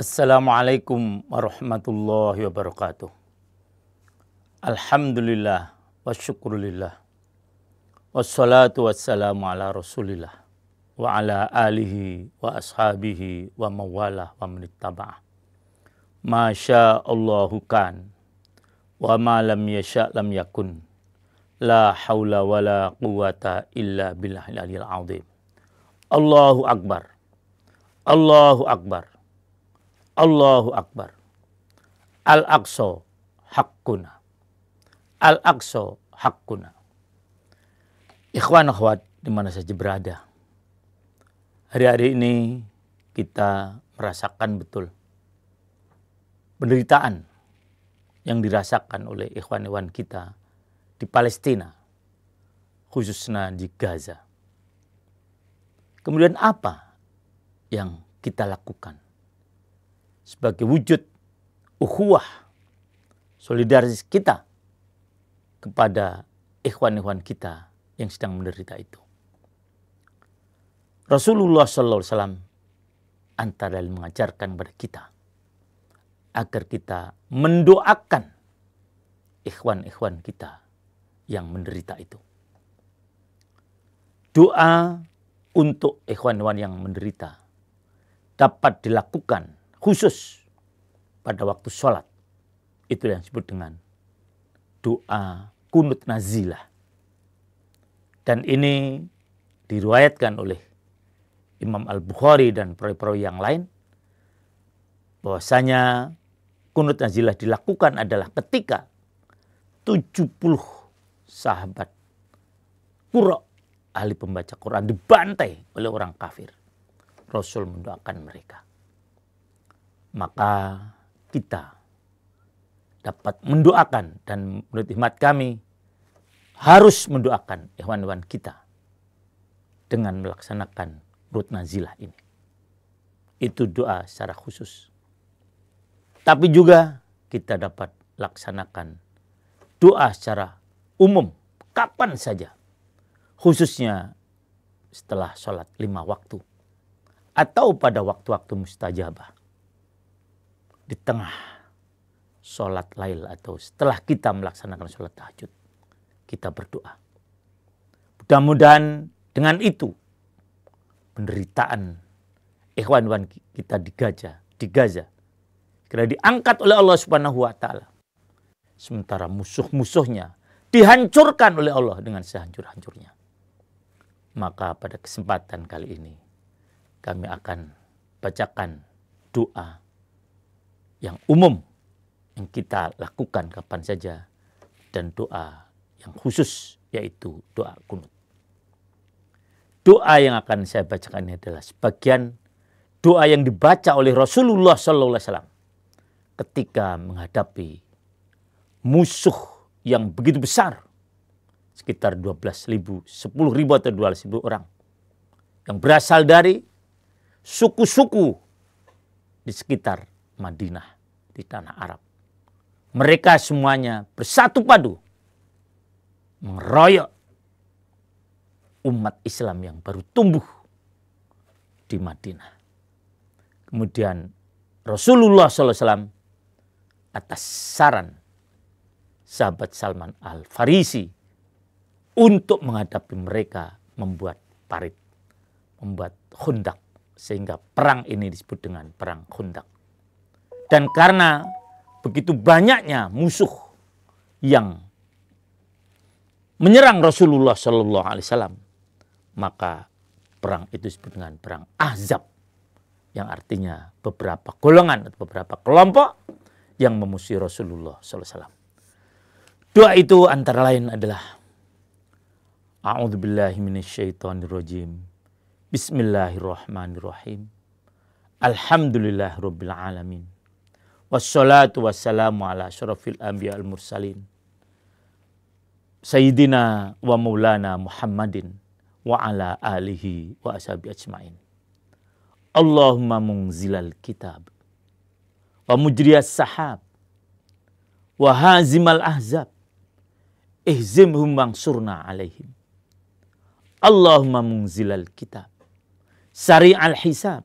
Assalamualaikum warahmatullahi wabarakatuh. Alhamdulillah wa syukrulillah. Wassalatu wassalamu ala rasulillah wa ala alihi wa ashabihi wa mawala wa menittaba'ah. Masya Allahu kan wa ma lam yasha lam yakun. La haula wa la quwata illa billahil aliyil azim. Allahu Akbar. Allahu Akbar. Allahu Akbar. Al-Aqsa Hakuna. Al-Aqsa Hakuna. Ikhwan akhwat di mana saja berada. Hari-hari ini kita merasakan betul penderitaan yang dirasakan oleh ikhwan-ikhwan kita di Palestina, khususnya di Gaza. Kemudian apa yang kita lakukan? sebagai wujud ukhuwah solidaritas kita kepada ikhwan-ikhwan kita yang sedang menderita itu. Rasulullah SAW antara lain mengajarkan kepada kita agar kita mendoakan ikhwan-ikhwan kita yang menderita itu. Doa untuk ikhwan-ikhwan yang menderita dapat dilakukan khusus pada waktu sholat. Itu yang disebut dengan doa kunut nazilah. Dan ini diriwayatkan oleh Imam Al-Bukhari dan perawi-perawi yang lain bahwasanya kunut nazilah dilakukan adalah ketika 70 sahabat Qura ahli pembaca Quran dibantai oleh orang kafir. Rasul mendoakan mereka maka kita dapat mendoakan dan menurut hikmat kami harus mendoakan hewan-hewan kita dengan melaksanakan rut nazilah ini. Itu doa secara khusus. Tapi juga kita dapat laksanakan doa secara umum kapan saja. Khususnya setelah sholat lima waktu atau pada waktu-waktu mustajabah di tengah sholat lail atau setelah kita melaksanakan sholat tahajud. Kita berdoa. Mudah-mudahan dengan itu penderitaan ikhwan-ikhwan kita di Gaza, di Gaza kira diangkat oleh Allah Subhanahu wa taala. Sementara musuh-musuhnya dihancurkan oleh Allah dengan sehancur-hancurnya. Maka pada kesempatan kali ini kami akan bacakan doa yang umum yang kita lakukan kapan saja dan doa yang khusus yaitu doa kunut. Doa yang akan saya bacakan ini adalah sebagian doa yang dibaca oleh Rasulullah sallallahu alaihi wasallam ketika menghadapi musuh yang begitu besar sekitar 12.000, ribu, atau 12.000 orang yang berasal dari suku-suku di sekitar Madinah di tanah Arab. Mereka semuanya bersatu padu mengeroyok umat Islam yang baru tumbuh di Madinah. Kemudian Rasulullah SAW atas saran sahabat Salman Al-Farisi untuk menghadapi mereka membuat parit, membuat hundak. Sehingga perang ini disebut dengan perang hundak. Dan karena begitu banyaknya musuh yang menyerang Rasulullah Shallallahu Alaihi Wasallam, maka perang itu disebut dengan perang Ahzab, yang artinya beberapa golongan atau beberapa kelompok yang memusuhi Rasulullah Shallallahu Alaihi Wasallam. Doa itu antara lain adalah rajim. Bismillahirrahmanirrahim Alhamdulillahirabbil Alamin Wassalatu wassalamu ala syarafil anbiya al mursalin. Sayyidina wa maulana Muhammadin wa ala alihi wa ashabi ajmain. Allahumma mungzilal kitab. Wa mujriyas sahab. Wa hazimal ahzab. Ihzimhum bangsurna alaihim. Allahumma mungzilal kitab. Sari al hisab.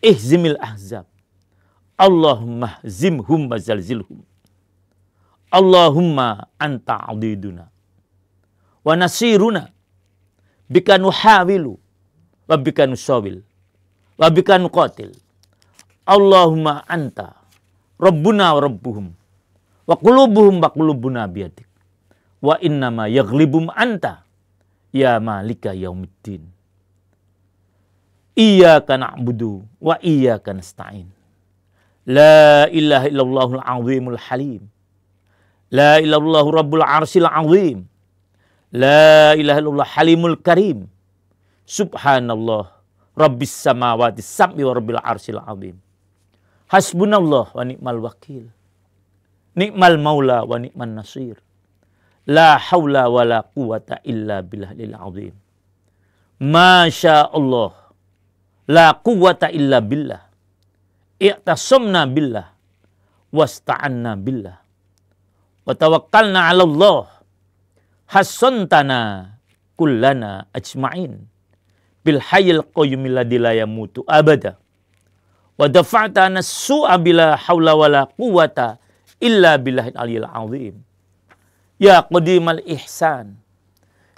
Ihzimil ahzab Allahumma zimhum mazalzilhum. Allahumma anta adiduna wa nasiruna bika nuhawilu wa bika nusawil wa bika nuqatil. Allahumma anta rabbuna wa rabbuhum wa kulubuhum wa kulubuna biyadik wa innama yaglibum anta ya malika yaumiddin. Iyaka na'budu wa iyaka nasta'in. La ilaha illallahul azimul halim. La ilaha ilallahu rabbul arsil azim. La ilaha illallah halimul karim. Subhanallah. Rabbis samawati sabbi wa rabbil arsil azim. Hasbunallah wa ni'mal wakil. Ni'mal maula wa ni'man nasir. La hawla wa la quwata illa billahil azim. Masya Allah. La quwata illa billah i'tasamna billah wasta'anna billah wa tawakkalna 'ala Allah hassantana kullana ajma'in bil hayyil qayyum ladzi la yamutu abada wa dafa'tana su'a bila haula wala quwata illa billahil aliyil azim ya qadimal ihsan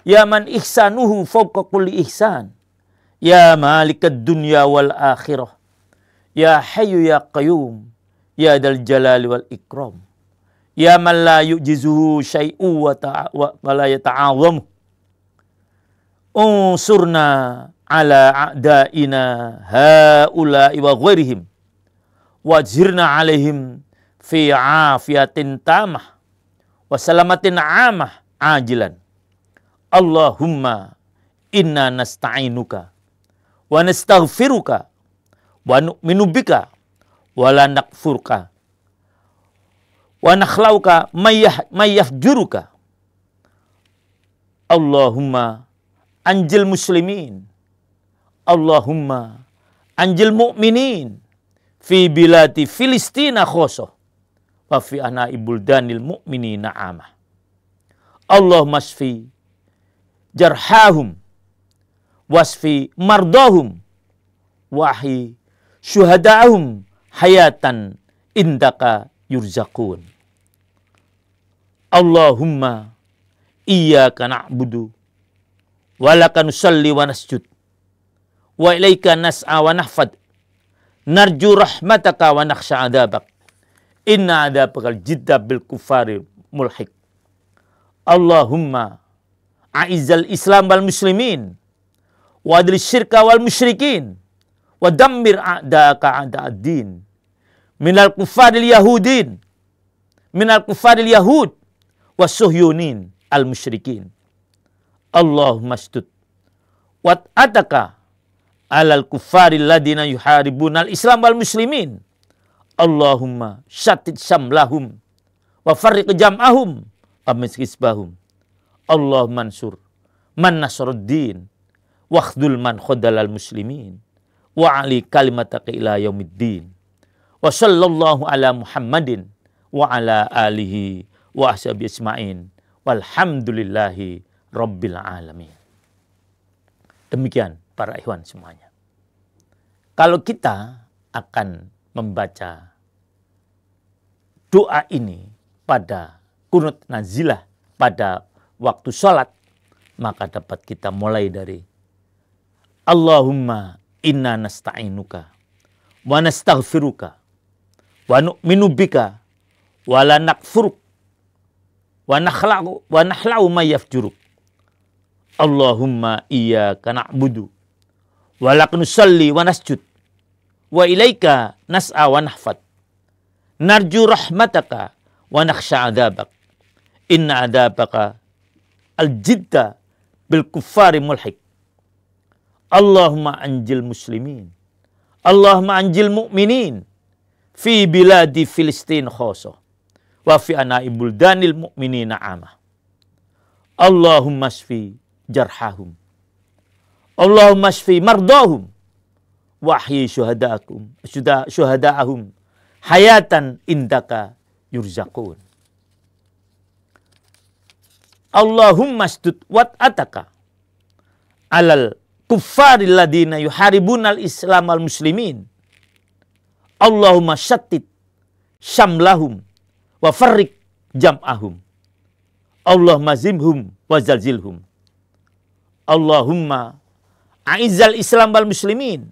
ya man ihsanuhu fawqa kulli ihsan ya malikad dunya wal akhirah Ya Hayyu Ya Qayyum Ya Dal Jalali wal Ikram Ya man la yu'jizuhu syai'u wa, ta wa, wa la yata'awamu Unsurna ala a'daina Ha'ulai wa ghairihim wajirna alaihim fi Afiatin tamah wa salamatin amah ajilan Allahumma inna nasta'inuka wa nastaghfiruka wa minubika wala nakfurka wa nakhlauka mayyah juruka Allahumma anjil muslimin Allahumma anjil mu'minin fi bilati Filistina khoso wa fi ana ibul danil mu'minina amah Allahumma shfi jarhahum wasfi mardahum wahi syuhada'ahum hayatan indaka yurzakun. Allahumma iyyaka na'budu wa laka nusalli wa nasjud wa ilaika nas'a wa nahfad narju rahmataka wa nakhsha adabak inna adabakal jidda bil kufari mulhik Allahumma a'izzal islam wal muslimin wa adil syirka wal musyrikin wa dammir a'daka a'da'ad-din kufar al yahudin kufar al yahud suhyunin al musyrikin Allahumma stud wat ataka alal kufaril ladina al islam wal muslimin Allahumma syatid samlahum wa farriq jam'ahum wa miskisbahum Allahumma mansur man nasruddin khdul man khodalal muslimin wa ali kalimataka ila yaumiddin. Wa sallallahu ala Muhammadin wa ala alihi wa ashabi ismain. Walhamdulillahi rabbil alamin. Demikian para ikhwan semuanya. Kalau kita akan membaca doa ini pada kunut nazilah pada waktu sholat, maka dapat kita mulai dari Allahumma inna nasta'inuka wa nastaghfiruka wa nu'minu bika wa la nakfuruk wa nakhla'u wa ma yafjuruk Allahumma iyyaka na'budu wa lak nusalli wa nasjud wa ilaika nas'a wa nahfad narju rahmataka wa nakhsha adabak inna adabaka al jidda bil kuffari mulhik Allahumma anjil muslimin. Allahumma anjil mu'minin. Fi biladi Filistin khosoh. Wa fi ibul danil mu'minina amah. Allahumma shfi jarhahum. Allahumma shfi mardohum, Wahyi syuhada'akum. Syuhada'ahum. Hayatan indaka yurzakun. Allahumma stud wat ataka alal kuffaril ladina yuharibunal islam al muslimin. Allahumma syatit syamlahum wa farrik jam'ahum. Allahumma zimhum wa zalzilhum. Allahumma a'izzal islam wal muslimin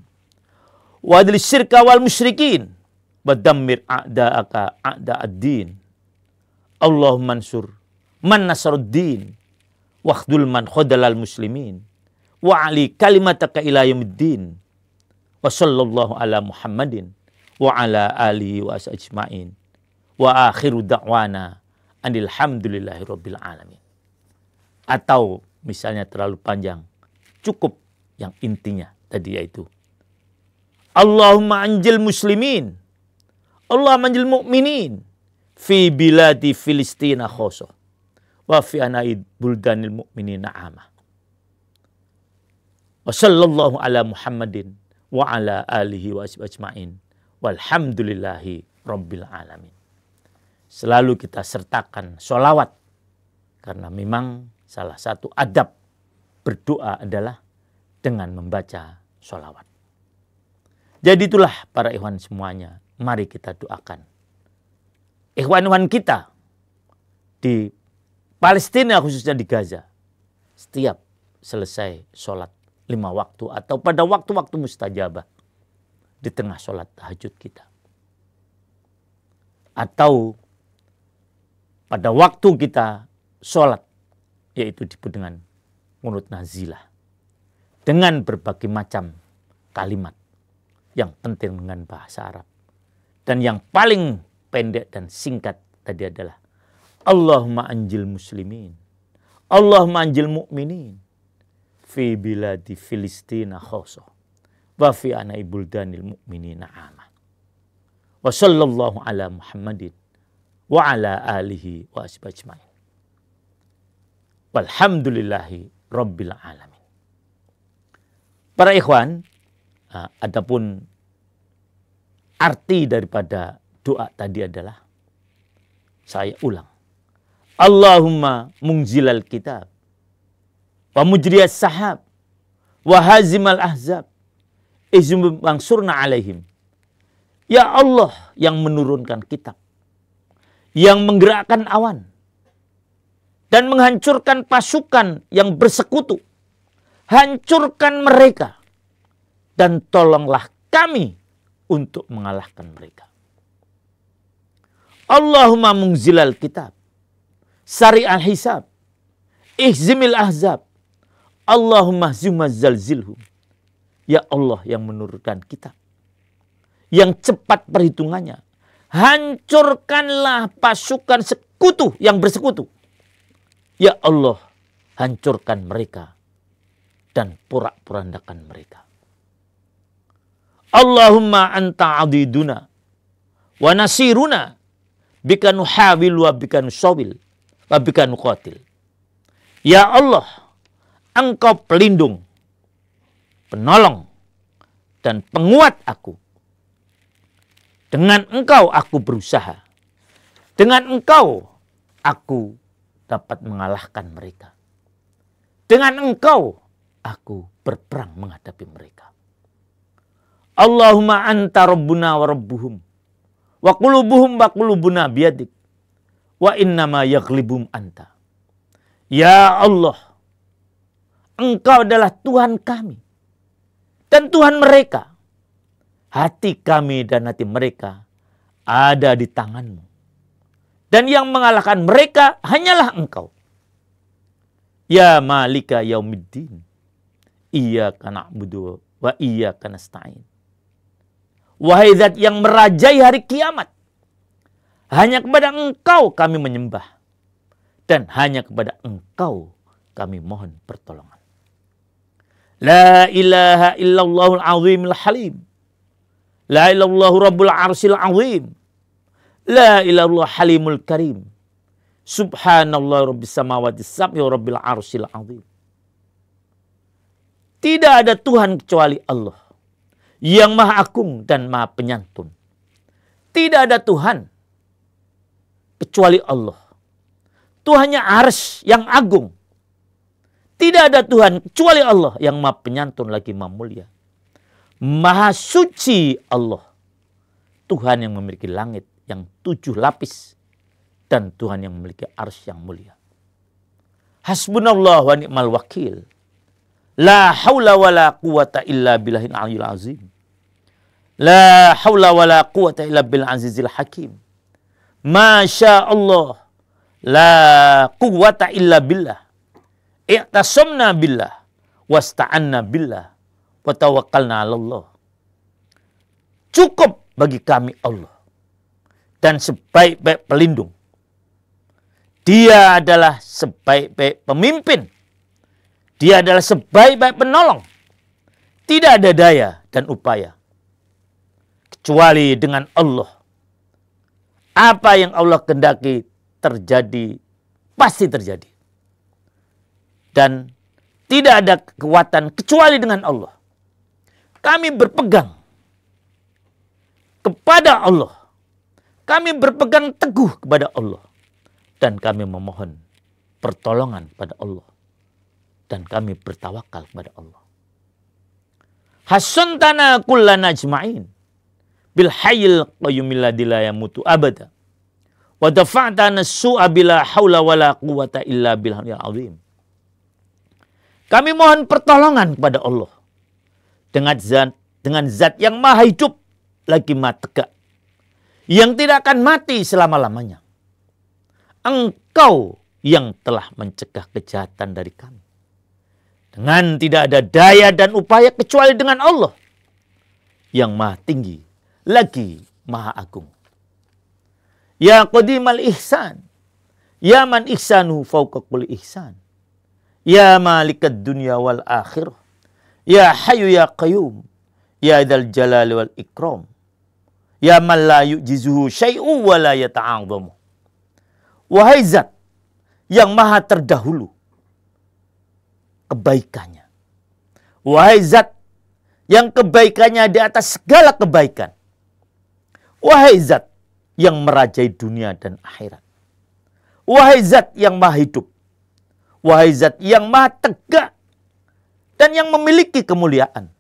wa adil syirka wal musyrikin wa dammir a'da'aka a'da'ad-din. Allahumma ansur man nasaruddin khdul man khadalal muslimin wa ali kalimataka ila yaumiddin wa sallallahu ala Muhammadin wa ala alihi wa ajma'in wa akhiru da'wana alhamdulillahi rabbil alamin atau misalnya terlalu panjang cukup yang intinya tadi yaitu Allahumma anjil muslimin Allah anjil Mukminin, fi biladi Filistina khosoh wa fi anaid buldanil Mukminin na'amah Wa ala Muhammadin wa ala alihi wa ajma'in. Walhamdulillahi rabbil alamin. Selalu kita sertakan sholawat Karena memang salah satu adab berdoa adalah dengan membaca sholawat Jadi itulah para ikhwan semuanya. Mari kita doakan. Ikhwan-ikhwan kita di Palestina khususnya di Gaza. Setiap selesai sholat lima waktu atau pada waktu-waktu mustajabah di tengah sholat tahajud kita. Atau pada waktu kita sholat yaitu di dengan mulut nazilah dengan berbagai macam kalimat yang penting dengan bahasa Arab dan yang paling pendek dan singkat tadi adalah Allahumma anjil muslimin Allahumma anjil mu'minin fi biladi Filistina khoso wa fi ibul danil mu'minina ama wa sallallahu ala Muhammadin wa ala alihi wa asbajmain walhamdulillahi rabbil alamin para ikhwan ah, adapun arti daripada doa tadi adalah saya ulang Allahumma mungzilal kitab wa mujriyas sahab wa hazimal ahzab izum eh, bangsurna alaihim ya Allah yang menurunkan kitab yang menggerakkan awan dan menghancurkan pasukan yang bersekutu hancurkan mereka dan tolonglah kami untuk mengalahkan mereka Allahumma mungzilal kitab sari al hisab ihzimil ahzab Allahumma zilhum, Ya Allah yang menurunkan kita. Yang cepat perhitungannya. Hancurkanlah pasukan sekutu yang bersekutu. Ya Allah, hancurkan mereka dan porak-porandakan mereka. Allahumma anta adiduna wa nasiruna bika nuhawil wa bika nusawil wa bika Allah. Ya Allah, engkau pelindung, penolong, dan penguat aku. Dengan engkau aku berusaha. Dengan engkau aku dapat mengalahkan mereka. Dengan engkau aku berperang menghadapi mereka. Allahumma anta rabbuna wa rabbuhum. Wa qulubuhum wa qulubuna biyadik. Wa innama yaglibum anta. Ya Allah, Engkau adalah Tuhan kami dan Tuhan mereka. Hati kami dan hati mereka ada di tanganmu. Dan yang mengalahkan mereka hanyalah engkau. Ya malika yaumiddin. Iya kana budu wa iya kana stain. Wahai zat yang merajai hari kiamat. Hanya kepada engkau kami menyembah. Dan hanya kepada engkau kami mohon pertolongan. La ilaha illallahul azimil halim. La illallahu rabbul arsil azim. La ilallah halimul karim. Subhanallah rabbis samawati sab'i rabbil arsil azim. Tidak ada Tuhan kecuali Allah yang maha agung dan maha penyantun. Tidak ada Tuhan kecuali Allah. Tuhannya ars yang agung tidak ada Tuhan kecuali Allah yang maha penyantun lagi maha mulia. Maha suci Allah. Tuhan yang memiliki langit yang tujuh lapis. Dan Tuhan yang memiliki ars yang mulia. Hasbunallah wa ni'mal wakil. La haula wa la quwata illa billahin aliyul azim. La haula wa la quwata illa bil azizil hakim. Masya Allah. La quwata illa billah i'tasumna billah wasta'anna billah wa tawakkalna 'ala Allah. Cukup bagi kami Allah dan sebaik-baik pelindung. Dia adalah sebaik-baik pemimpin. Dia adalah sebaik-baik penolong. Tidak ada daya dan upaya kecuali dengan Allah. Apa yang Allah kendaki terjadi pasti terjadi dan tidak ada kekuatan kecuali dengan Allah. Kami berpegang kepada Allah. Kami berpegang teguh kepada Allah dan kami memohon pertolongan pada Allah dan kami bertawakal kepada Allah. Hasuntana kullana najmain bil hayyil qayyumil ladzi yamutu abada. Wa dafa'tana su'a bila haula wala quwata illa bil azim. Kami mohon pertolongan kepada Allah. Dengan zat, dengan zat yang maha hidup lagi maha tegak. Yang tidak akan mati selama-lamanya. Engkau yang telah mencegah kejahatan dari kami. Dengan tidak ada daya dan upaya kecuali dengan Allah. Yang maha tinggi lagi maha agung. Ya Qadimal Ihsan. Ya man ihsanu fauqa Kuli ihsan. Ya malikat dunia wal akhir, Ya hayu ya qayyum. Ya dal jalali wal ikram. Ya man la yu'jizuhu syai'u wa la yata'adhamu Wahai zat yang maha terdahulu kebaikannya. Wahai zat yang kebaikannya di atas segala kebaikan. Wahai zat yang merajai dunia dan akhirat. Wahai zat yang maha hidup Wahai zat yang maha tegak dan yang memiliki kemuliaan.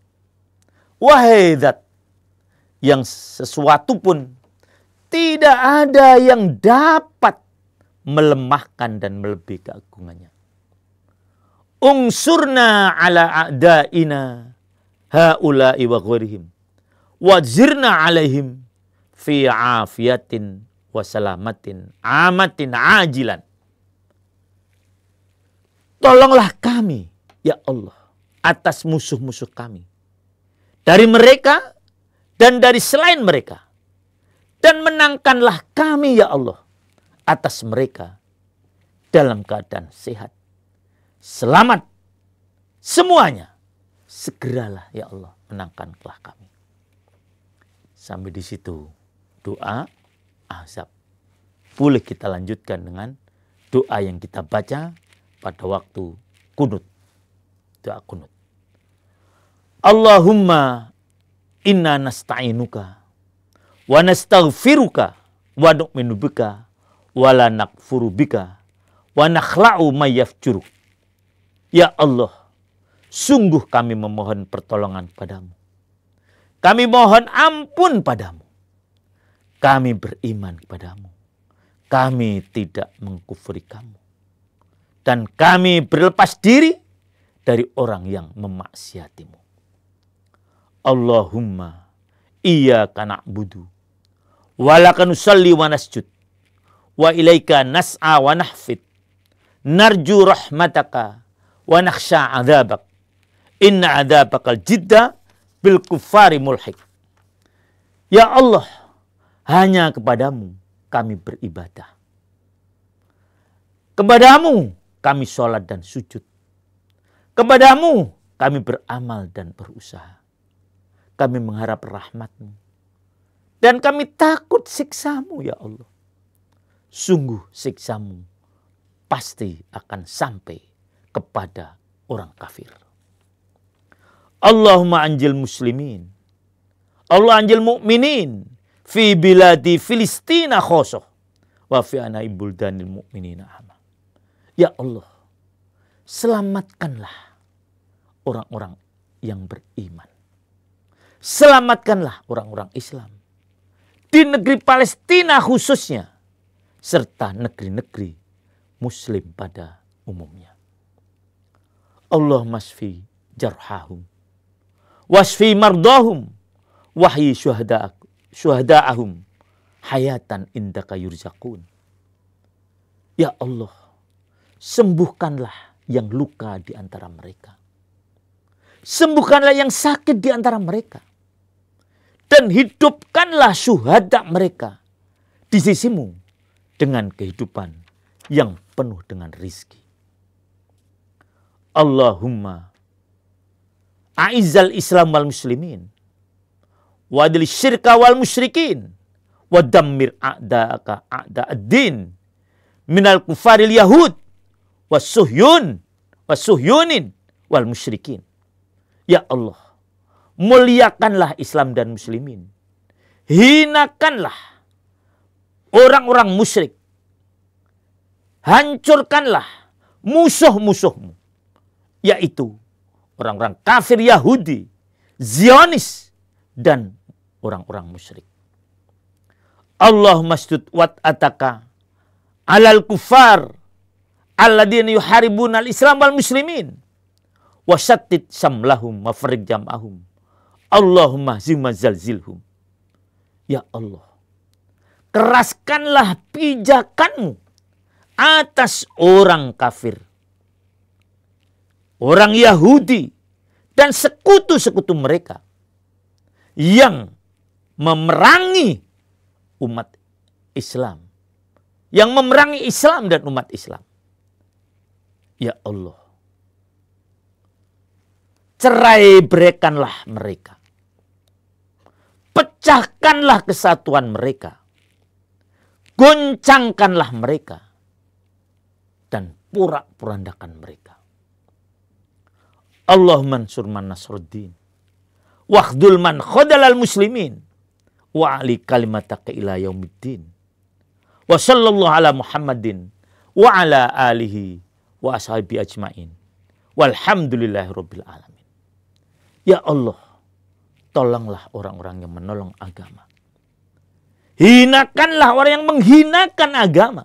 Wahai zat yang sesuatu pun tidak ada yang dapat melemahkan dan melebihi keagungannya. Ungsurna ala a'daina haula'i wa ghurihim. Wajirna alaihim fi afiyatin wasalamatin amatin ajilan. Tolonglah kami, ya Allah, atas musuh-musuh kami. Dari mereka dan dari selain mereka. Dan menangkanlah kami, ya Allah, atas mereka dalam keadaan sehat. Selamat semuanya. Segeralah, ya Allah, menangkanlah kami. Sampai di situ doa azab. Boleh kita lanjutkan dengan doa yang kita baca pada waktu kunut. Doa kunut. Allahumma inna nasta'inuka wa nastaghfiruka wa nu'minu bika wa la nakfuru bika wa nakhla'u mayyafjuru. Ya Allah, sungguh kami memohon pertolongan padamu. Kami mohon ampun padamu. Kami beriman padamu. Kami tidak mengkufuri kamu dan kami berlepas diri dari orang yang memaksiatimu. Allahumma iya kana budu. laka nusalli wa nasjud wa ilaika nas'a wa nahfid narju rahmataka wa nakhsha adzabak inna adzabakal jidda bil kufari mulhik ya Allah hanya kepadamu kami beribadah kepadamu kami sholat dan sujud. Kepadamu kami beramal dan berusaha. Kami mengharap rahmatmu. Dan kami takut siksamu ya Allah. Sungguh siksamu pasti akan sampai kepada orang kafir. Allahumma anjil muslimin. Allah anjil mukminin fi biladi Filistina khosoh wa fi anai buldanil mu'minina aman. Ya Allah, selamatkanlah orang-orang yang beriman. Selamatkanlah orang-orang Islam. Di negeri Palestina khususnya. Serta negeri-negeri muslim pada umumnya. Allah masfi jarhahum. Wasfi mardahum. Wahyi syuhada'ahum. Hayatan indaka yurzakun. Ya Allah Sembuhkanlah yang luka di antara mereka. Sembuhkanlah yang sakit di antara mereka. Dan hidupkanlah syuhada mereka di sisimu dengan kehidupan yang penuh dengan rizki. Allahumma aizal Islam wal muslimin wadil syirka wal musyrikin wadammir a'da'aka a'da'ad-din minal kufaril yahud wasuhyun wasuhyunin wal musyrikin. Ya Allah, muliakanlah Islam dan muslimin. Hinakanlah orang-orang musyrik. Hancurkanlah musuh-musuhmu. Yaitu orang-orang kafir Yahudi, Zionis, dan orang-orang musyrik. Allahumma stud wat ataka alal kufar alladzina yuharibunal islam wal muslimin wasattit samlahum wa jam'ahum Allahumma zimma zalzilhum ya Allah keraskanlah pijakanmu atas orang kafir orang Yahudi dan sekutu-sekutu mereka yang memerangi umat Islam yang memerangi Islam dan umat Islam Ya Allah. Cerai berikanlah mereka. Pecahkanlah kesatuan mereka. Goncangkanlah mereka. Dan purak purandakan mereka. Allah mansur man nasruddin. Wahdul man khodalal muslimin. Wa ali kalimataka ila yaumiddin. Wa sallallahu ala muhammadin. Wa ala alihi wa ashabi ajmain. Walhamdulillahirabbil alamin. Ya Allah, tolonglah orang-orang yang menolong agama. Hinakanlah orang yang menghinakan agama.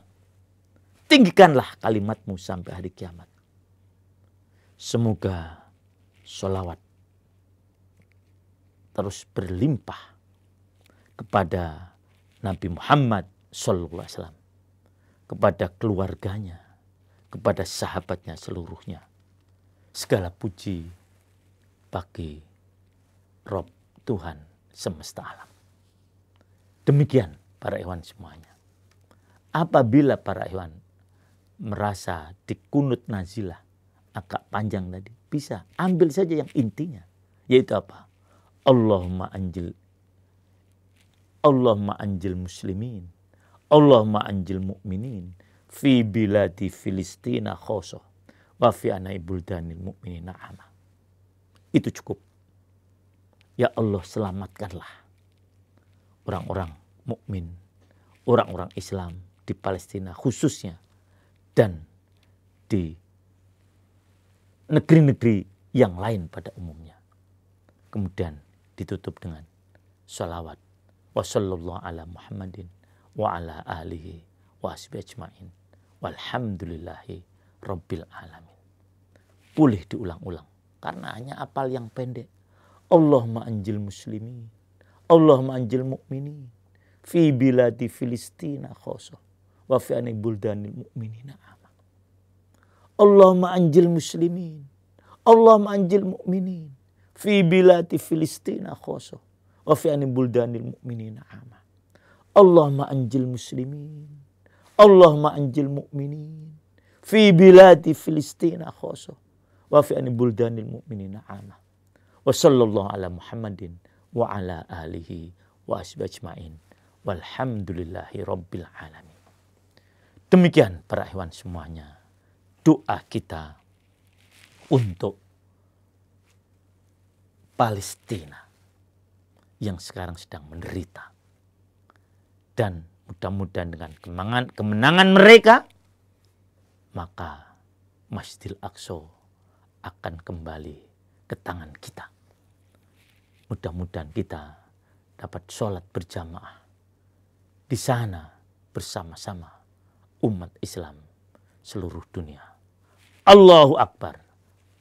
Tinggikanlah kalimatmu sampai hari kiamat. Semoga solawat terus berlimpah kepada Nabi Muhammad SAW, kepada keluarganya, kepada sahabatnya seluruhnya. Segala puji bagi Rob Tuhan semesta alam. Demikian para hewan semuanya. Apabila para hewan merasa dikunut nazilah agak panjang tadi, bisa ambil saja yang intinya. Yaitu apa? Allahumma anjil Allahumma anjil muslimin Allahumma anjil mu'minin fi biladi Filistina khoso wa fi anai buldanil mu'minina ama. Itu cukup. Ya Allah selamatkanlah orang-orang mukmin, orang-orang Islam di Palestina khususnya dan di negeri-negeri yang lain pada umumnya. Kemudian ditutup dengan salawat Wassalamualaikum warahmatullahi ala Muhammadin wa ala alihi wa ajmain. Walhamdulillahi Rabbil Alamin. Boleh diulang-ulang. Karena hanya apal yang pendek. Allahumma anjil muslimin. Allahumma anjil mukminin. Fi biladi filistina khosoh. Wa fi anik buldanil mu'minina aman. Allahumma anjil muslimin. Allahumma anjil mu'minin. Fi biladi filistina khosoh. Wa fi anik buldanil mu'minina aman. Allahumma anjil muslimin. Allah ma'anjil mu'minin fi biladi Filistina khoso wa fi an buldanil mu'minin amah. Wa sallallahu ala Muhammadin wa ala alihi wa asbajma'in. Walhamdulillahi rabbil alamin. Demikian para hewan semuanya. Doa kita untuk Palestina yang sekarang sedang menderita. Dan Mudah-mudahan dengan kemenangan, kemenangan mereka, maka Masjidil Aqsa akan kembali ke tangan kita. Mudah-mudahan kita dapat sholat berjamaah di sana bersama-sama umat Islam seluruh dunia. Allahu Akbar.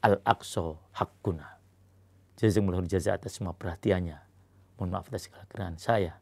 Al-Aqsa Hakuna. Jazakumullah jaza atas semua perhatiannya. Mohon maaf atas segala keran saya.